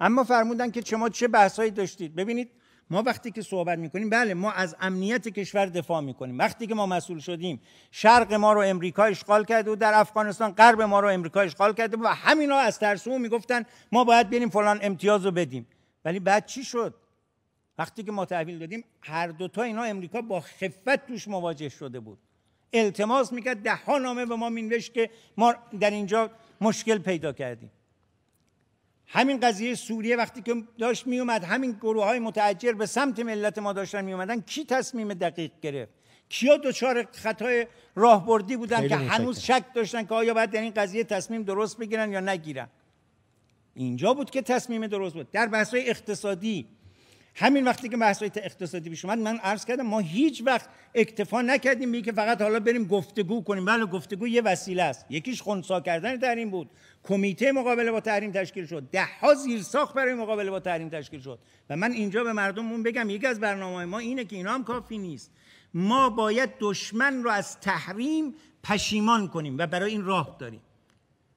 اما فرمودن که شما چه بحثایی داشتید ببینید ما وقتی که صحبت میکنیم بله ما از امنیت کشور دفاع میکنیم وقتی که ما مسئول شدیم شرق ما رو امریکا اشغال کرده و در افغانستان غرب ما رو امریکا اشغال کرده و همینا از ترسو میگفتن ما باید بریم فلان امتیاز رو بدیم ولی بعد چی شد وقتی که ما تحویل دادیم هر دوتا اینا امریکا با خفت توش مواجه شده بود التماس میکرد ده ها نامه به ما مینوشت که ما در اینجا مشکل پیدا کردیم همین قضیه سوریه وقتی که داشت میومد همین گروه های متعجر به سمت ملت ما داشتن میومدن کی تصمیم دقیق گرفت کیا دچار خطای راهبردی بودن که هنوز شک داشتن که آیا باید در این قضیه تصمیم درست بگیرن یا نگیرن اینجا بود که تصمیم درست بود در بحث اقتصادی همین وقتی که بحث اقتصادی پیش اومد من عرض کردم ما هیچ وقت اکتفا نکردیم به که فقط حالا بریم گفتگو کنیم بله گفتگو یه وسیله است یکیش خونسا کردن تحریم بود کمیته مقابله با تحریم تشکیل شد ده ها زیرساخت برای مقابله با تحریم تشکیل شد و من اینجا به مردممون بگم یکی از برنامه ما اینه که اینا هم کافی نیست ما باید دشمن رو از تحریم پشیمان کنیم و برای این راه داریم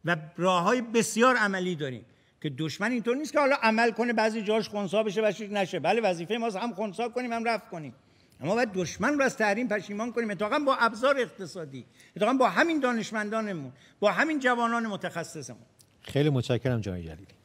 و راه بسیار عملی داریم که دشمن اینطور نیست که حالا عمل کنه بعضی جاش خونسا بشه بعضی نشه بله وظیفه ماست هم خونسا کنیم هم رفت کنیم اما باید دشمن رو از تحریم پشیمان کنیم اتفاقا با ابزار اقتصادی اتفاقا با همین دانشمندانمون با همین جوانان متخصصمون خیلی متشکرم جان جلیلی